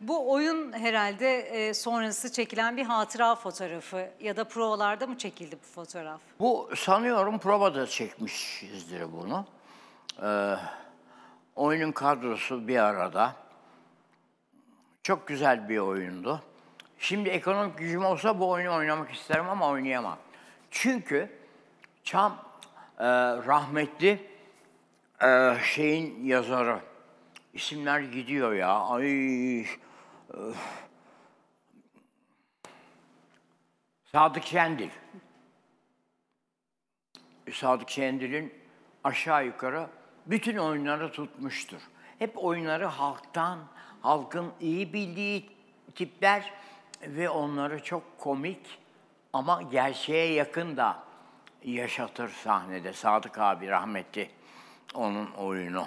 bu oyun herhalde e, sonrası çekilen bir hatıra fotoğrafı ya da provalarda mı çekildi bu fotoğraf? Bu sanıyorum provada çekmişizdir bunu. Ee, oyunun kadrosu bir arada. Çok güzel bir oyundu. Şimdi ekonomik gücüm olsa bu oyunu oynamak isterim ama oynayamam. Çünkü Çam e, rahmetli e, şeyin yazarı, isimler gidiyor ya. Ay. Sadık Şendil. E, Sadık Şendil'in aşağı yukarı bütün oyunları tutmuştur. Hep oyunları halktan, halkın iyi bildiği tipler ve onları çok komik ama gerçeğe yakın da yaşatır sahnede. Sadık abi rahmetli onun oyunu.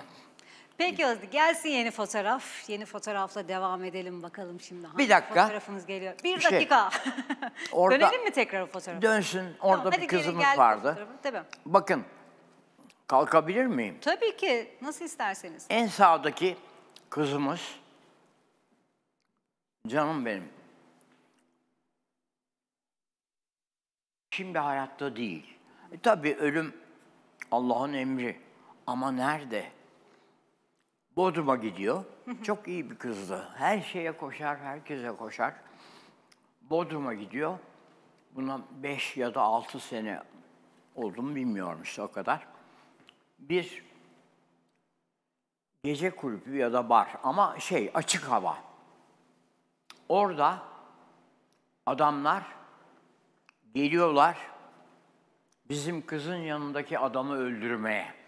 Peki Özde gelsin yeni fotoğraf. Yeni fotoğrafla devam edelim bakalım şimdi. Hangi bir dakika. Fotoğrafınız geliyor. Bir şey, dakika. orada, Dönelim mi tekrar o fotoğrafa? Dönsün. Orada tamam, bir kızımız gelin, vardı. Tabii. Bakın kalkabilir miyim? Tabii ki. Nasıl isterseniz. En sağdaki kızımız canım benim. Şimdi hayatta değil. E, tabii ölüm Allah'ın emri. Ama nerede? Bodrum'a gidiyor. Çok iyi bir kızdı. Her şeye koşar, herkese koşar. Bodrum'a gidiyor. Buna beş ya da altı sene oldum bilmiyorum işte o kadar. Bir gece kulübü ya da bar ama şey açık hava. Orada adamlar geliyorlar bizim kızın yanındaki adamı öldürmeye.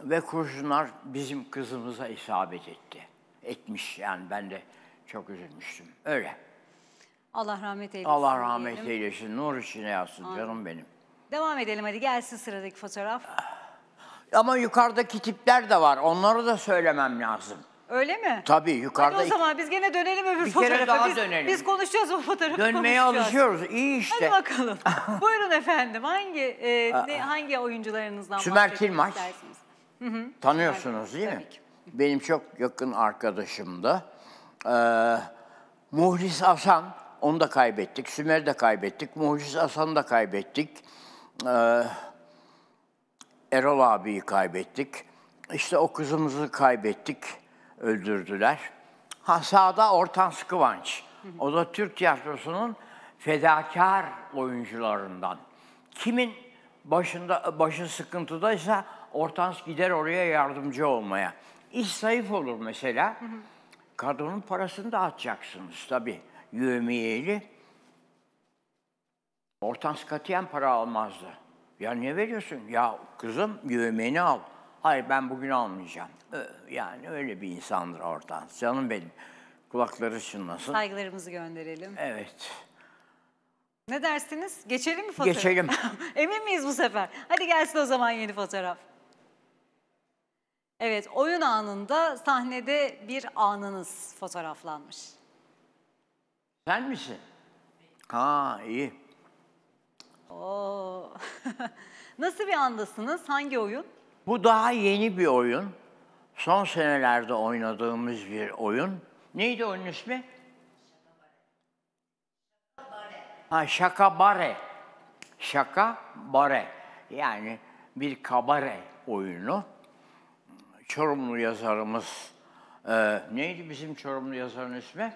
Ve kurşunlar bizim kızımıza isabet etti. Etmiş yani ben de çok üzülmüştüm. Öyle. Allah rahmet eylesin. Allah rahmet diyelim. eylesin. Nur içine yatsın Amin. canım benim. Devam edelim hadi gelsin sıradaki fotoğraf. Ama yukarıdaki tipler de var. Onları da söylemem lazım. Öyle mi? Tabii yukarıda. Hadi o zaman biz gene dönelim öbür bir fotoğrafa. Bir kere daha biz, dönelim. Biz konuşacağız o fotoğrafı Dönmeye konuşacağız. alışıyoruz. İyi işte. Hadi bakalım. Buyurun efendim. Hangi e, ne, hangi oyuncularınızdan Sümer bahsetmek Kilmaç. istersiniz? Tanıyorsunuz değil mi? Tabii ki. Benim çok yakın arkadaşım da. Ee, Muhlis Hasan, onu da kaybettik. Sümer'i de kaybettik. Muhlis Hasan'ı da kaybettik. Ee, Erol abiyi kaybettik. İşte o kızımızı kaybettik, öldürdüler. Ha, sağda Ortan Sıkıvanç. O da Türk tiyatrosunun fedakar oyuncularından. Kimin başında başı sıkıntıdaysa Ortans gider oraya yardımcı olmaya. İş zayıf olur mesela. Hı hı. Kadronun parasını da atacaksınız tabii. Yövmiyeli. Ortans katiyen para almazdı. Ya ne veriyorsun? Ya kızım yövmiyeni al. Hayır ben bugün almayacağım. Yani öyle bir insandır Ortans. Canım benim. Kulakları çınlasın. Saygılarımızı gönderelim. Evet. Ne dersiniz? Geçelim mi fotoğraf? Geçelim. Emin miyiz bu sefer? Hadi gelsin o zaman yeni fotoğraf. Evet, oyun anında sahnede bir anınız fotoğraflanmış. Sen misin? Ha iyi. Oo. Nasıl bir andasınız? Hangi oyun? Bu daha yeni bir oyun. Son senelerde oynadığımız bir oyun. Neydi oyunun ismi? Ha şaka bare. Şaka bare. Yani bir kabare oyunu. Çorumlu yazarımız, e, neydi bizim Çorumlu yazarın ismi?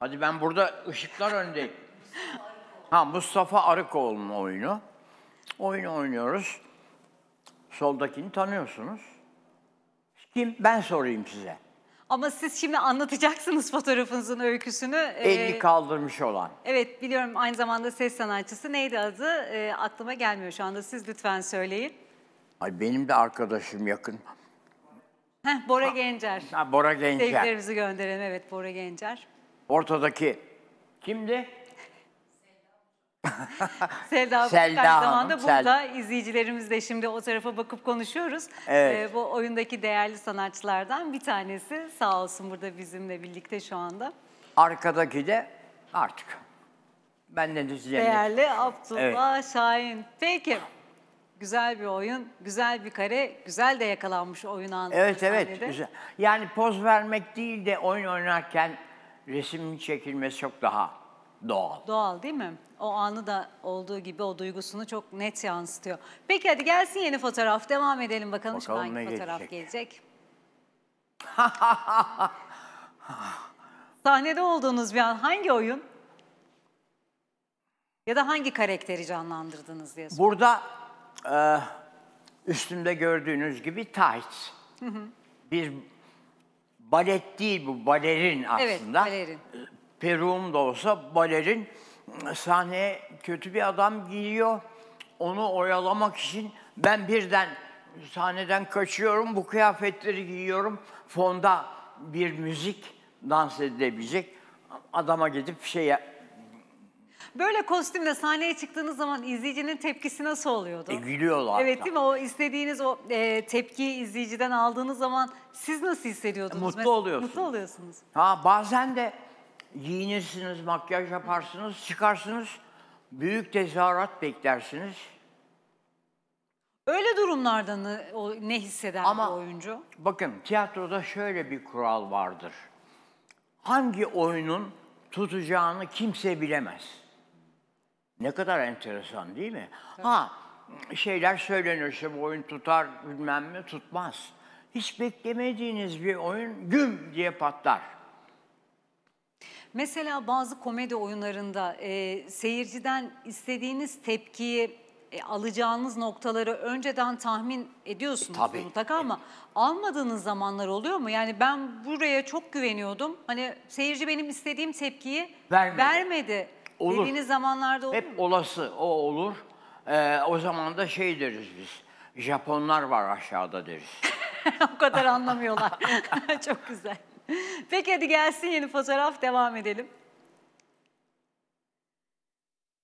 Hadi ben burada ışıklar öndeyim. Ha Mustafa Arıkoğlu'nun oyunu. Oyunu oynuyoruz. Soldakini tanıyorsunuz. Kim? Ben sorayım size. Ama siz şimdi anlatacaksınız fotoğrafınızın öyküsünü. E, Elini ee, kaldırmış olan. Evet biliyorum aynı zamanda ses sanatçısı. Neydi adı? E, aklıma gelmiyor şu anda. Siz lütfen söyleyin. Ay benim de arkadaşım yakın. Heh, Bora Gencer. Ha, Bora Gencer. Sevgilerimizi gönderelim. Evet Bora Gencer. Ortadaki kimdi? Selda Hanım. Selda Hanım. zamanda burada Sel... izleyicilerimiz de şimdi o tarafa bakıp konuşuyoruz. Evet. Ee, bu oyundaki değerli sanatçılardan bir tanesi sağ olsun burada bizimle birlikte şu anda. Arkadaki de artık. Ben de düzenledim. Değerli Abdullah evet. Şahin. Peki. Güzel bir oyun, güzel bir kare, güzel de yakalanmış oyun anı. Evet evet. Güzel. Yani poz vermek değil de oyun oynarken resmin çekilmesi çok daha doğal. Doğal değil mi? O anı da olduğu gibi o duygusunu çok net yansıtıyor. Peki hadi gelsin yeni fotoğraf. Devam edelim bakalım, bakalım hangi fotoğraf gelecek. gelecek. Sahnede olduğunuz bir an hangi oyun? Ya da hangi karakteri canlandırdınız diye soruyorum. Burada e, ee, üstümde gördüğünüz gibi tights. Hı hı. Bir balet değil bu, balerin aslında. Evet, balerin. Ee, Peruğum da olsa balerin sahne kötü bir adam giriyor. Onu oyalamak için ben birden sahneden kaçıyorum, bu kıyafetleri giyiyorum. Fonda bir müzik dans edilebilecek adama gidip şey Böyle kostümle sahneye çıktığınız zaman izleyicinin tepkisi nasıl oluyordu? E, gülüyorlar. Evet değil mi? O istediğiniz o e, tepkiyi izleyiciden aldığınız zaman siz nasıl hissediyordunuz? E, mutlu Mes oluyorsunuz. Mutlu oluyorsunuz. Ha bazen de giyinirsiniz, makyaj yaparsınız, çıkarsınız. Büyük tezahürat beklersiniz. Öyle durumlarda ne, o, ne hisseder Ama, oyuncu? Bakın tiyatroda şöyle bir kural vardır. Hangi oyunun tutacağını kimse bilemez. Ne kadar enteresan değil mi? Ha şeyler söylenirse bu oyun tutar bilmem mi, tutmaz. Hiç beklemediğiniz bir oyun güm diye patlar. Mesela bazı komedi oyunlarında e, seyirciden istediğiniz tepkiyi e, alacağınız noktaları önceden tahmin ediyorsunuz tabii. mutlaka ama e- almadığınız zamanlar oluyor mu? Yani ben buraya çok güveniyordum. Hani seyirci benim istediğim tepkiyi vermedi. vermedi olur. Dediğiniz zamanlarda olur Hep mu? olası o olur. Ee, o zaman da şey deriz biz. Japonlar var aşağıda deriz. o kadar anlamıyorlar. Çok güzel. Peki hadi gelsin yeni fotoğraf devam edelim.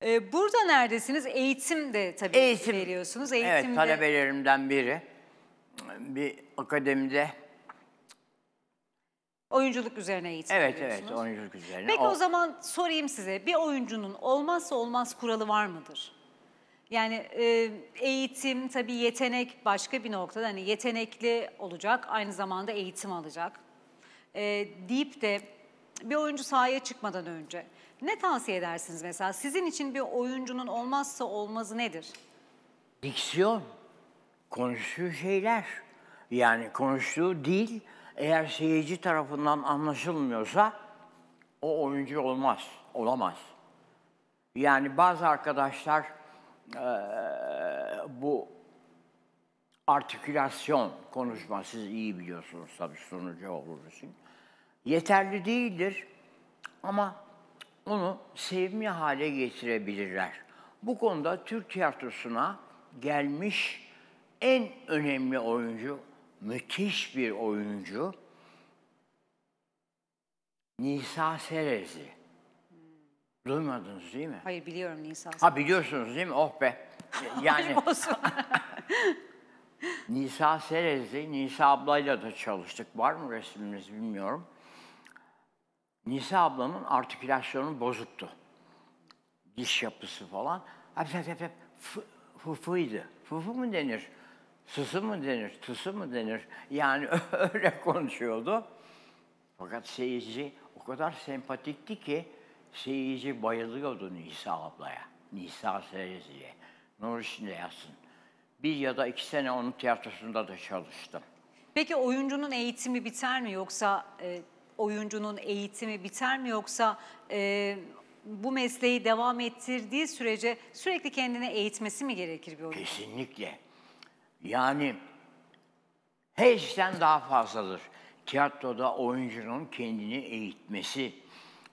Ee, burada neredesiniz? Eğitim de tabii Eğitim. veriyorsunuz. Eğitimde... Evet talebelerimden biri bir akademide Oyunculuk üzerine eğitim Evet evet oyunculuk üzerine. Peki o... zaman sorayım size bir oyuncunun olmazsa olmaz kuralı var mıdır? Yani e, eğitim tabii yetenek başka bir noktada hani yetenekli olacak aynı zamanda eğitim alacak e, deyip de bir oyuncu sahaya çıkmadan önce ne tavsiye edersiniz mesela? Sizin için bir oyuncunun olmazsa olmazı nedir? Diksiyon, konuştuğu şeyler yani konuştuğu dil eğer seyirci tarafından anlaşılmıyorsa o oyuncu olmaz, olamaz. Yani bazı arkadaşlar e, bu artikülasyon konuşma, siz iyi biliyorsunuz tabii sonucu olur için. Yeterli değildir ama onu sevimli hale getirebilirler. Bu konuda Türk tiyatrosuna gelmiş en önemli oyuncu müthiş bir oyuncu Nisa Serezi. Hmm. Duymadınız değil mi? Hayır biliyorum Nisa Serezi. Ha biliyorsunuz değil mi? Oh be. Yani Nisa Serezi, Nisa ablayla da çalıştık. Var mı resmimiz bilmiyorum. Nisa ablamın artikülasyonu bozuktu. Diş yapısı falan. Hep hep hep fıfıydı. Fıfı mu denir? Susu mu denir, tusu mu denir? Yani öyle konuşuyordu. Fakat seyirci o kadar sempatikti ki seyirci bayılıyordu Nisa ablaya. Nisa seyirciye. Nur içinde yatsın. Bir ya da iki sene onun tiyatrosunda da çalıştım. Peki oyuncunun eğitimi biter mi yoksa e, oyuncunun eğitimi biter mi yoksa e, bu mesleği devam ettirdiği sürece sürekli kendini eğitmesi mi gerekir bir oyuncu? Kesinlikle. Yani hecden daha fazladır. Tiyatroda oyuncunun kendini eğitmesi,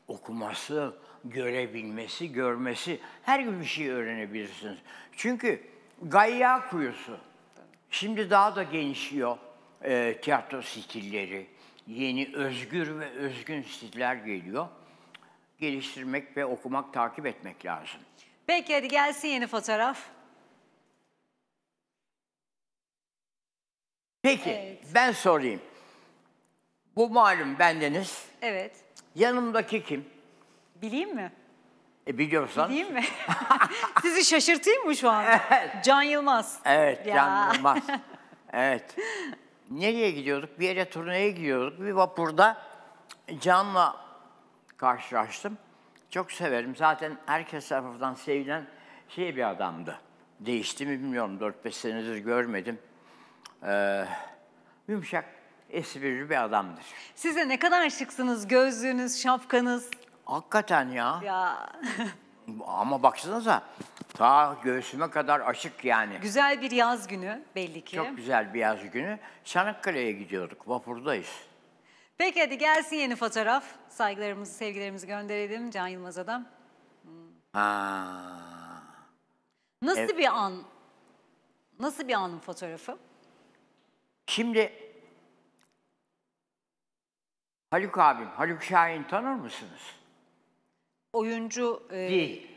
okuması, görebilmesi, görmesi, her gün bir şey öğrenebilirsiniz. Çünkü gayya kuyusu. Şimdi daha da genişliyor e, tiyatro stilleri. Yeni özgür ve özgün stiller geliyor. Geliştirmek ve okumak, takip etmek lazım. Peki hadi gelsin yeni fotoğraf. Peki evet. ben sorayım. Bu malum bendeniz. Evet. Yanımdaki kim? Bileyim mi? E biliyorsan. Bileyim mi? Sizi şaşırtayım mı şu an? Evet. Can Yılmaz. Evet ya. Can Yılmaz. Evet. Nereye gidiyorduk? Bir yere turneye gidiyorduk. Bir vapurda Can'la karşılaştım. Çok severim. Zaten herkes tarafından sevilen şey bir adamdı. Değişti mi bilmiyorum. 4-5 senedir görmedim e, yumuşak, esprili bir adamdır. Size ne kadar şıksınız gözlüğünüz, şapkanız. Hakikaten ya. Ya. Ama baksanıza ta göğsüme kadar açık yani. Güzel bir yaz günü belli ki. Çok güzel bir yaz günü. Çanakkale'ye gidiyorduk, vapurdayız. Peki hadi gelsin yeni fotoğraf. Saygılarımızı, sevgilerimizi gönderelim Can Yılmaz adam. Ha. Nasıl evet. bir an? Nasıl bir anın fotoğrafı? Şimdi Haluk abim, Haluk Şahin tanır mısınız? Oyuncu e, Değil.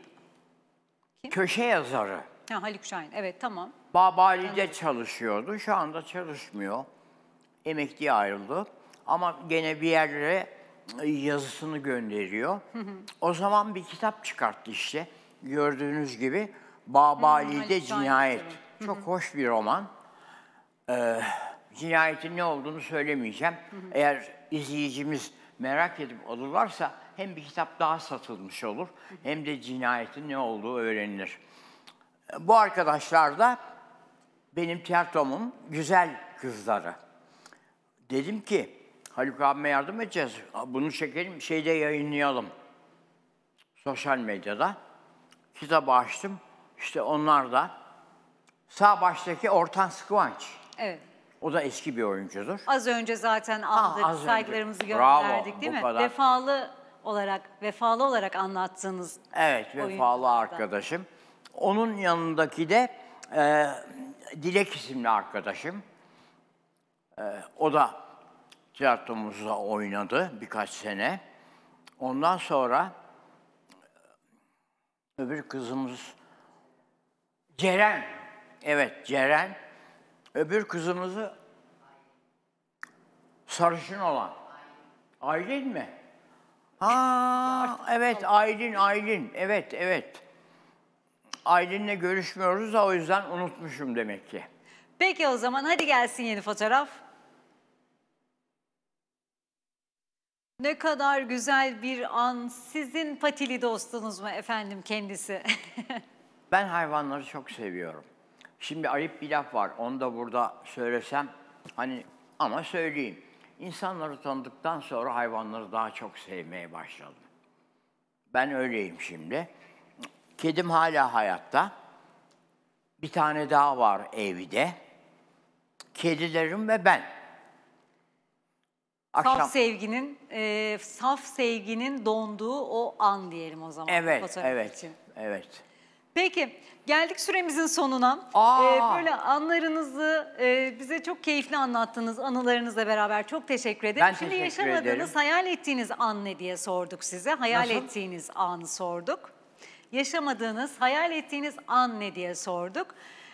Kim? Köşe yazarı. Ha, Haluk Şahin, evet tamam. Babali'de tamam. çalışıyordu, şu anda çalışmıyor. Emekliye ayrıldı. Ama gene bir yerlere e, yazısını gönderiyor. Hı hı. O zaman bir kitap çıkarttı işte. Gördüğünüz gibi Babali'de hı, Cinayet. Hı hı. Çok hoş bir roman. Ee, cinayetin ne olduğunu söylemeyeceğim. Hı hı. Eğer izleyicimiz merak edip olurlarsa hem bir kitap daha satılmış olur hı hem de cinayetin ne olduğu öğrenilir. Bu arkadaşlar da benim tiyatromun güzel kızları. Dedim ki Haluk abime yardım edeceğiz. Bunu çekelim, şeyde yayınlayalım. Sosyal medyada. Kitabı açtım. İşte onlar da. Sağ baştaki Ortan Sıkıvanç. Evet. O da eski bir oyuncudur. Az önce zaten aldık, ha, az saygılarımızı önce. gönderdik Bravo, değil mi? Kadar. Vefalı olarak, vefalı olarak anlattığınız Evet, vefalı arkadaşım. Onun yanındaki de e, Dilek isimli arkadaşım. E, o da tiyatromuzda oynadı birkaç sene. Ondan sonra e, öbür kızımız Ceren. Evet, Ceren Öbür kızımızı sarışın olan. Aylin mi? Ha evet Aylin, Aylin. Evet, evet. Aylin'le görüşmüyoruz da o yüzden unutmuşum demek ki. Peki o zaman hadi gelsin yeni fotoğraf. Ne kadar güzel bir an. Sizin patili dostunuz mu efendim kendisi? ben hayvanları çok seviyorum. Şimdi ayıp bir laf var. Onu da burada söylesem hani ama söyleyeyim. İnsanları tanıdıktan sonra hayvanları daha çok sevmeye başladım. Ben öyleyim şimdi. Kedim hala hayatta. Bir tane daha var evde. Kedilerim ve ben. Akşam... Saf sevginin, e, saf sevginin donduğu o an diyelim o zaman. Evet, evet, için. evet. Peki, Geldik süremizin sonuna. Ee, böyle anlarınızı e, bize çok keyifli anlattınız anılarınızla beraber. Çok teşekkür ederim. Ben Şimdi teşekkür yaşamadığınız, ederim. hayal ettiğiniz an ne diye sorduk size. Hayal Nasıl? ettiğiniz anı sorduk. Yaşamadığınız, hayal ettiğiniz an ne diye sorduk.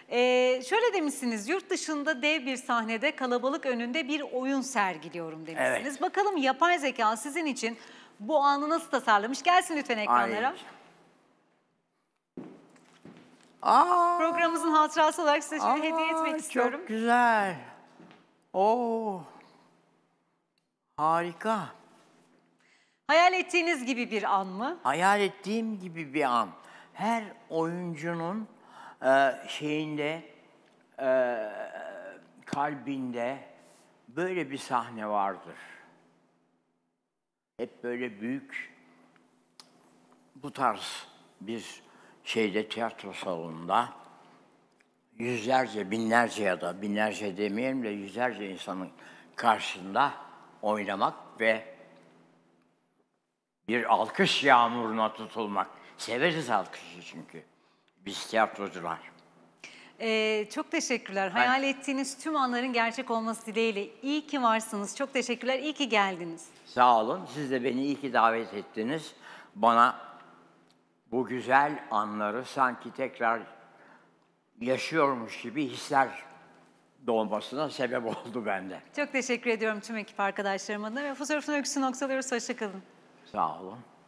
Ee, şöyle demişsiniz, yurt dışında dev bir sahnede kalabalık önünde bir oyun sergiliyorum demişsiniz. Evet. Bakalım yapay zeka sizin için bu anı nasıl tasarlamış? Gelsin lütfen ekranlara. Ay. Aa, Programımızın hatırası olarak size şimdi aa, hediye etmek istiyorum. Çok güzel. Oo, harika. Hayal ettiğiniz gibi bir an mı? Hayal ettiğim gibi bir an. Her oyuncunun e, şeyinde, e, kalbinde böyle bir sahne vardır. Hep böyle büyük, bu tarz bir şeyde tiyatro salonunda yüzlerce, binlerce ya da binlerce demeyelim de yüzlerce insanın karşısında oynamak ve bir alkış yağmuruna tutulmak. Severiz alkışı çünkü biz tiyatrocular. Ee, çok teşekkürler. Ben... Hayal ettiğiniz tüm anların gerçek olması dileğiyle. iyi ki varsınız. Çok teşekkürler. İyi ki geldiniz. Sağ olun. Siz de beni iyi ki davet ettiniz. Bana bu güzel anları sanki tekrar yaşıyormuş gibi hisler doğmasına sebep oldu bende. Çok teşekkür ediyorum tüm ekip arkadaşlarım adına ve fotoğrafın öyküsünü noktalıyoruz. Hoşçakalın. Sağ olun.